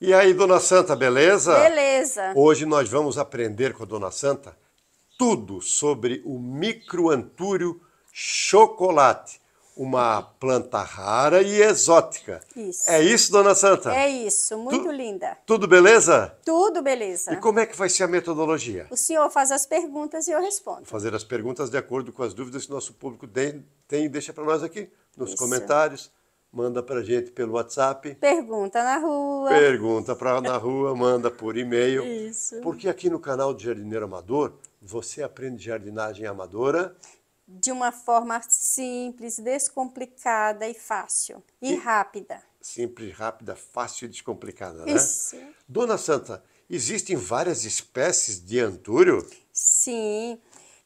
E aí, Dona Santa, beleza? Beleza. Hoje nós vamos aprender com a Dona Santa tudo sobre o microantúrio chocolate, uma planta rara e exótica. Isso. É isso, Dona Santa? É isso, muito tu, linda. Tudo beleza? Tudo beleza. E como é que vai ser a metodologia? O senhor faz as perguntas e eu respondo. Vou fazer as perguntas de acordo com as dúvidas que nosso público tem, tem e deixa para nós aqui nos isso. comentários manda para gente pelo WhatsApp. Pergunta na rua. Pergunta para na rua, manda por e-mail. Isso. Porque aqui no canal de Jardineiro Amador, você aprende jardinagem amadora de uma forma simples, descomplicada e fácil e, e rápida. Simples, rápida, fácil e descomplicada, né? Isso. Dona Santa, existem várias espécies de antúrio? Sim,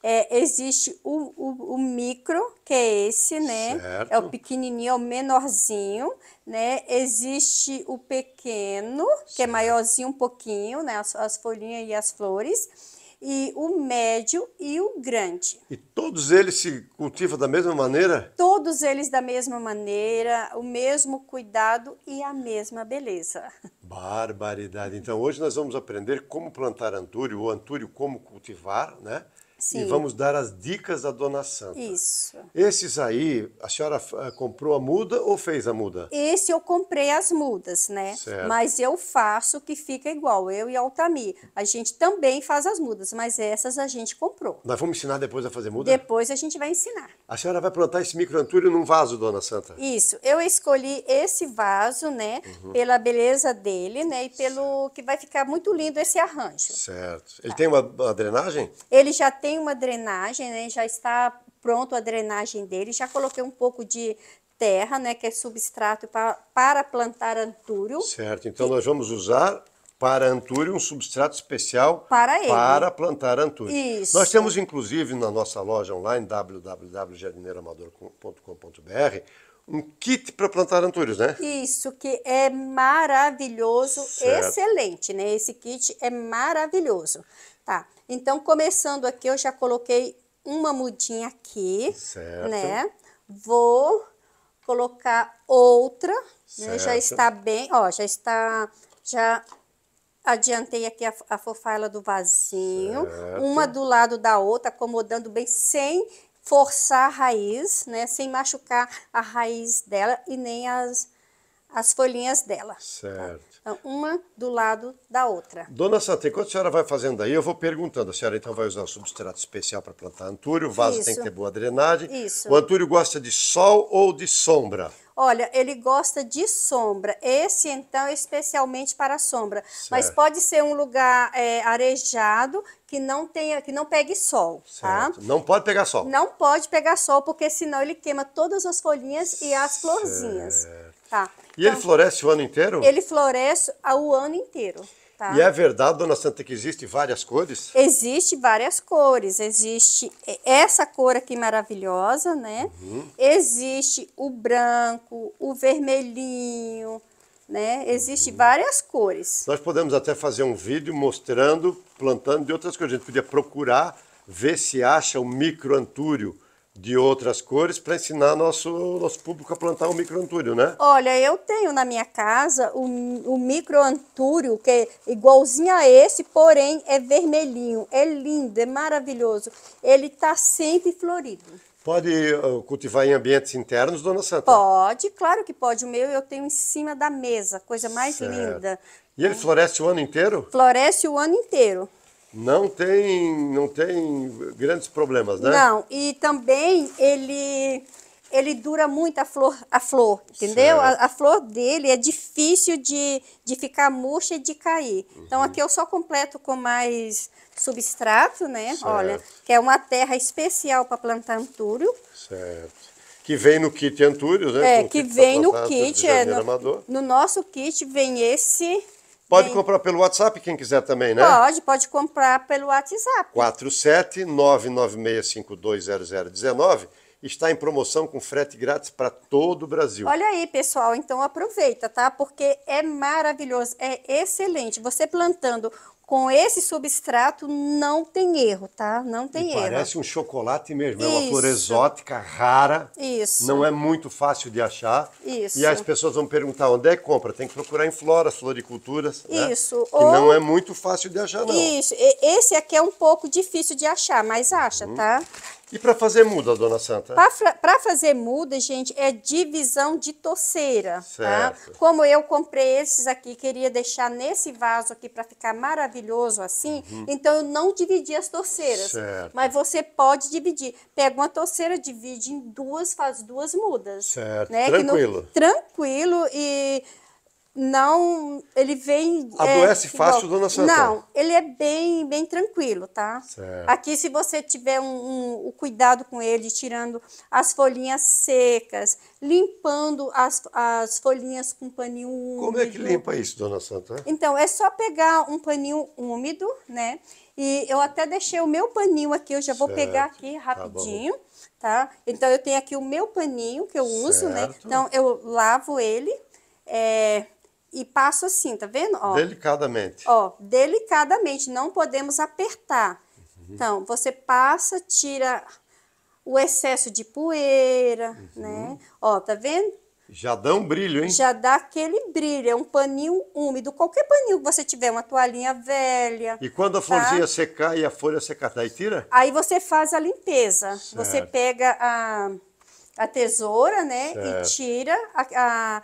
é, existe o, o, o, micro, que é esse, né? Certo. É o pequenininho, é o menorzinho, né? Existe o pequeno, certo. que é maiorzinho um pouquinho, né? As, as folhinhas e as flores. E o médio e o grande. E todos eles se cultivam da mesma maneira? Todos eles da mesma maneira, o mesmo cuidado e a mesma beleza. Barbaridade. Então hoje nós vamos aprender como plantar antúrio, o antúrio como cultivar, né? Sim. e vamos dar as dicas da Dona Santa. Isso. Esses aí, a senhora eh, comprou a muda ou fez a muda? Esse eu comprei as mudas, né? Certo. Mas eu faço que fica igual, eu e a Altamir. A gente também faz as mudas, mas essas a gente comprou comprou. Nós vamos ensinar depois a fazer muda? Depois a gente vai ensinar. A senhora vai plantar esse microantúrio num vaso, dona Santa? Isso. Eu escolhi esse vaso, né, uhum. pela beleza dele, né, e pelo certo. que vai ficar muito lindo esse arranjo. Certo. Ele tá. tem uma, uma, drenagem? Ele já tem uma drenagem, né, já está pronto a drenagem dele. Já coloquei um pouco de terra, né, que é substrato pra, para plantar antúrio. Certo. Então e... nós vamos usar para antúrio um substrato especial para, ele. para plantar antúrio. Isso. Nós temos, inclusive, na nossa loja online, www.jardineiramador.com.br, um kit para plantar antúrios, né? Isso, que é maravilhoso, certo. excelente, né? Esse kit é maravilhoso. Tá, então começando aqui, eu já coloquei uma mudinha aqui, certo. né? Vou colocar outra, né? Já está bem, ó, já está, já adiantei aqui a, a fofaila do vasinho, certo. uma do lado da outra, acomodando bem, sem forçar a raiz, né? Sem machucar a raiz dela e nem as, as folhinhas dela. Tá? Certo. Tá? Então, uma do lado da outra. Dona Satê, enquanto a senhora vai fazendo aí, eu vou perguntando. A senhora então vai usar um substrato especial para plantar antúrio, o vaso Isso. tem que ter boa drenagem. Isso. O antúrio gosta de sol ou de sombra? Olha, ele gosta de sombra. Esse, então, é especialmente para sombra. Certo. Mas pode ser um lugar é, arejado que não tenha, que não pegue sol, tá? certo. tá? Não pode pegar sol. Não pode pegar sol, porque senão ele queima todas as folhinhas e as florzinhas. Certo. Tá. E então, ele floresce o ano inteiro? Ele floresce ah, o ano inteiro. Tá? E é verdade, dona Santa, que existe várias cores? Existe várias cores. Existe essa cor aqui maravilhosa, né? Uhum. Existe o branco, o vermelhinho, né? Existem uhum. várias cores. Nós podemos até fazer um vídeo mostrando, plantando de outras coisas. A gente podia procurar ver se acha o microantúrio, de outras cores para ensinar nosso, nosso público a plantar o micro antúrio, né? Olha, eu tenho na minha casa o, o antúrio que é igualzinho a esse, porém é vermelhinho. É lindo, é maravilhoso. Ele está sempre florido. Pode uh, cultivar em ambientes internos, dona Santa? Pode, claro que pode. O meu eu tenho em cima da mesa, coisa mais certo. linda. E ele né? floresce o ano inteiro? Floresce o ano inteiro não tem, não tem grandes problemas, né? Não, e também ele ele dura muito a flor, a flor entendeu? A, a, flor dele é difícil de, de ficar murcha e de cair. Então, uhum. Então aqui eu só completo com mais substrato, né? Certo. Olha, que é uma terra especial para plantar antúrio. Certo. Que vem no kit antúrio, né? É, que vem no kit. É, no, no nosso kit vem esse Pode Sim. comprar pelo WhatsApp, quem quiser também, né? Pode, pode comprar pelo WhatsApp. 47996520019 está em promoção com frete grátis para todo o Brasil. Olha aí, pessoal, então aproveita, tá? Porque é maravilhoso, é excelente. Você plantando com esse substrato não tem erro, tá? Não tem e erro. Parece um chocolate mesmo, é uma flor exótica, rara. Isso. Não é muito fácil de achar. Isso. E as pessoas vão perguntar onde é que compra. Tem que procurar em floras, floriculturas. Né? Isso. Né? Ou... Que não é muito fácil de achar, não. Isso. Esse aqui é um pouco difícil de achar, mas acha, uhum. tá? E para fazer muda, dona Santa? Para fazer muda, gente, é divisão de torceira. Tá? Certo. Tá? Como eu comprei esses aqui, queria deixar nesse vaso aqui para ficar maravilhoso assim, uhum. então eu não dividi as torceiras. Certo. Mas você pode dividir. Pega uma torceira, divide em duas, faz duas mudas. Certo. Né? Tranquilo. No, tranquilo e não. Ele vem. É, Adoece é, fácil, igual, dona Santa? Não, ele é bem, bem tranquilo, tá? Certo. Aqui, se você tiver um, um, o cuidado com ele, tirando as folhinhas secas, limpando as, as folhinhas com paninho úmido. Como é que limpa isso, dona Santa? Então, é só pegar um paninho úmido, né? E eu até deixei o meu paninho aqui, eu já vou certo. pegar aqui tá rapidinho. Tá, tá? Então, eu tenho aqui o meu paninho que eu certo. uso, né? Então, eu lavo ele, é, e passo assim, tá vendo? Ó, delicadamente. Ó, delicadamente, não podemos apertar. Uhum. Então, você passa, tira o excesso de poeira, uhum. né? Ó, tá vendo? Já dá um brilho, hein? Já dá aquele brilho, é um paninho úmido, qualquer paninho que você tiver, uma toalhinha velha. E quando a florzinha tá? secar e a folha secar, daí tira? Aí você faz a limpeza, certo. você pega a, a tesoura, né, certo. e tira a, a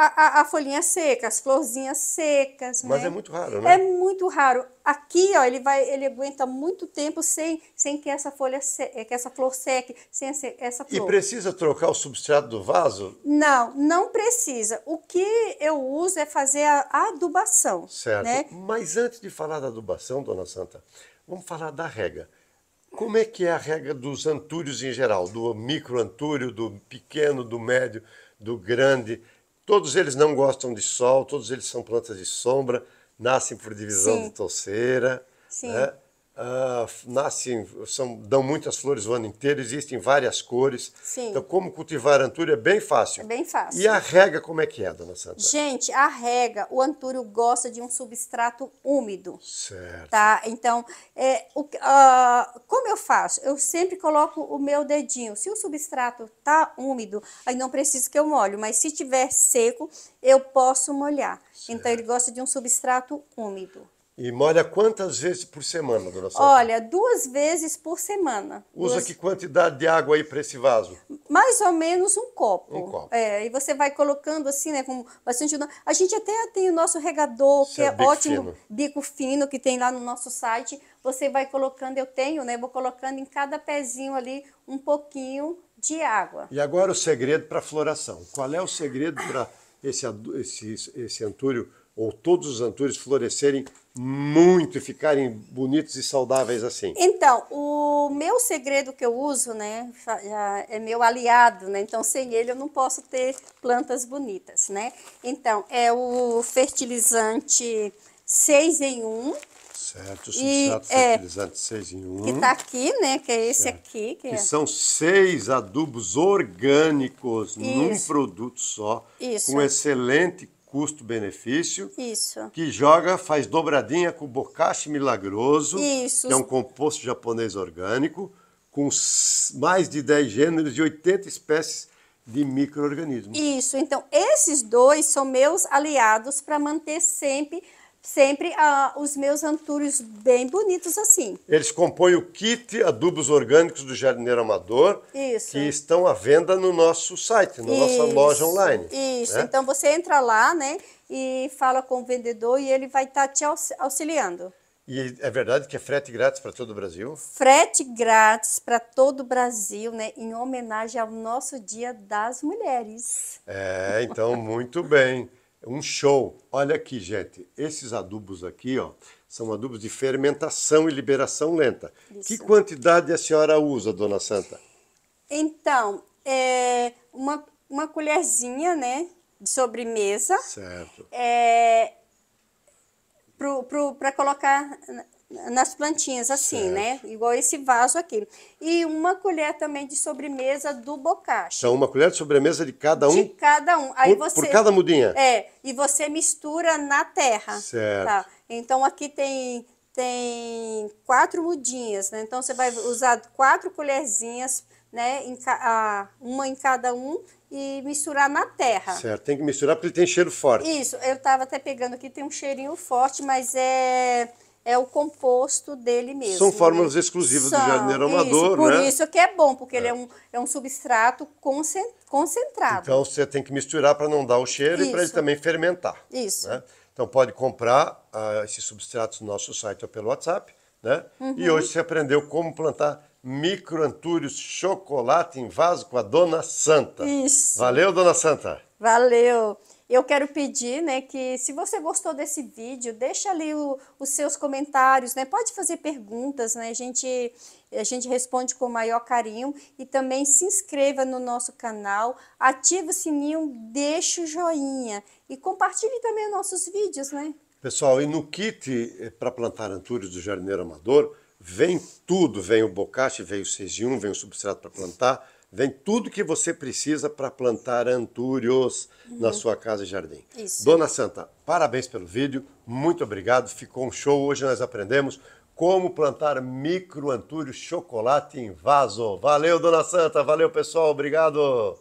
a, a, folhinha seca, as florzinhas secas. Mas né? é muito raro, né? É muito raro. Aqui, ó, ele vai, ele aguenta muito tempo sem, sem que essa folha se, eh, que essa flor seque, sem essa, flor. E precisa trocar o substrato do vaso? Não, não precisa. O que eu uso é fazer a adubação. Certo. Né? Mas antes de falar da adubação, dona Santa, vamos falar da rega. Como é que é a regra dos antúrios em geral, do microantúrio, do pequeno, do médio, do grande? Todos eles não gostam de sol, todos eles são plantas de sombra, nascem por divisão Sim. de touceira. Sim. Né? Ah, nascem, são, dão muitas flores o ano inteiro, existem várias cores. Sim. Então, como cultivar antúrio é bem fácil. É bem fácil. E a rega, como é que é, dona Santa? Gente, a rega, o antúrio gosta de um substrato úmido. Certo. Tá? Então, é, o, uh, faço? Eu sempre coloco o meu dedinho. Se o substrato tá úmido, aí não preciso que eu molho, mas se tiver seco, eu posso molhar. Certo. Então ele gosta de um substrato úmido. E molha quantas vezes por semana, dona Sandra? Olha, duas vezes por semana. Usa duas... que quantidade de água aí para esse vaso? Mais ou menos um copo. Um copo. É, e você vai colocando assim, né, com bastante... A gente até tem o nosso regador, que é, é ótimo, fino. bico fino, que tem lá no nosso site. Você vai colocando, eu tenho, né, vou colocando em cada pezinho ali um pouquinho de água. E agora o segredo para a floração. Qual é o segredo para esse, esse, esse antúrio ou todos os antúrios florescerem muito e ficarem bonitos e saudáveis assim? Então, o meu segredo que eu uso, né, é meu aliado, né? Então, sem ele eu não posso ter plantas bonitas, né? Então, é o fertilizante 6 em 1, Certo, o e, é, fertilizante é, 6 em 1. Um. Que está aqui, né? Que é esse certo. aqui. Que, é. são seis adubos orgânicos Isso. num produto só, Isso. com excelente custo-benefício. Isso. Que joga, faz dobradinha com bokashi milagroso. Isso. Que é um composto japonês orgânico com mais de 10 gêneros e 80 espécies de micro-organismos. Isso, então esses dois são meus aliados para manter sempre sempre ah, os meus antúrios bem bonitos assim. Eles compõem o kit Adubos Orgânicos do Jardineiro Amador, Isso. que estão à venda no nosso site, na Isso. nossa loja online. Isso, né? então você entra lá, né, e fala com o vendedor e ele vai estar tá te auxiliando. E é verdade que é frete grátis para todo o Brasil? Frete grátis para todo o Brasil, né? Em homenagem ao nosso Dia das Mulheres. É, então, muito bem um show. Olha aqui, gente, esses adubos aqui, ó, são adubos de fermentação e liberação lenta. Isso. Que quantidade a senhora usa, dona Santa? Então, é uma, uma colherzinha, né, de sobremesa. Certo. É, para colocar nas plantinhas, assim, né? certo. né? Igual esse vaso aqui. E uma colher também de sobremesa do bocache. Então, uma colher de sobremesa de cada um? De cada um. Aí por, você, por cada mudinha? É, e você mistura na terra. Certo. Tá? Então, aqui tem, tem quatro mudinhas, né? Então, você vai usar quatro colherzinhas, né? Em, uma em cada um e misturar na terra. Certo, tem que misturar porque ele tem cheiro forte. Isso, eu estava até pegando aqui, tem um cheirinho forte, mas é é o composto dele mesmo. São né? fórmulas né? exclusivas São, do jardineiro amador, isso, por né? Por isso que é bom, porque é. ele é um, é um substrato concentrado. Então você tem que misturar para não dar o cheiro isso. e para ele também fermentar. Isso. Né? Então pode comprar uh, esses substratos no nosso site ou pelo WhatsApp, né? Uhum. E hoje você aprendeu como plantar microantúrios chocolate em vaso com a Dona Santa. Isso. Valeu, Dona Santa. Valeu. Eu quero pedir, né, que se você gostou desse vídeo, deixa ali o, os seus comentários, né? Pode fazer perguntas, né? A gente a gente responde com o maior carinho e também se inscreva no nosso canal, ative o sininho, deixa o joinha e compartilhe também os nossos vídeos, né? Pessoal, e no kit eh, para plantar antúrios do jardineiro amador, vem tudo, vem o bocache, vem o cesium, vem o substrato para plantar, Vem tudo que você precisa para plantar antúrios uhum. na sua casa e jardim. Isso. Dona Santa, parabéns pelo vídeo, muito obrigado, ficou um show. Hoje nós aprendemos como plantar micro antúrios chocolate em vaso. Valeu, Dona Santa, valeu pessoal, obrigado.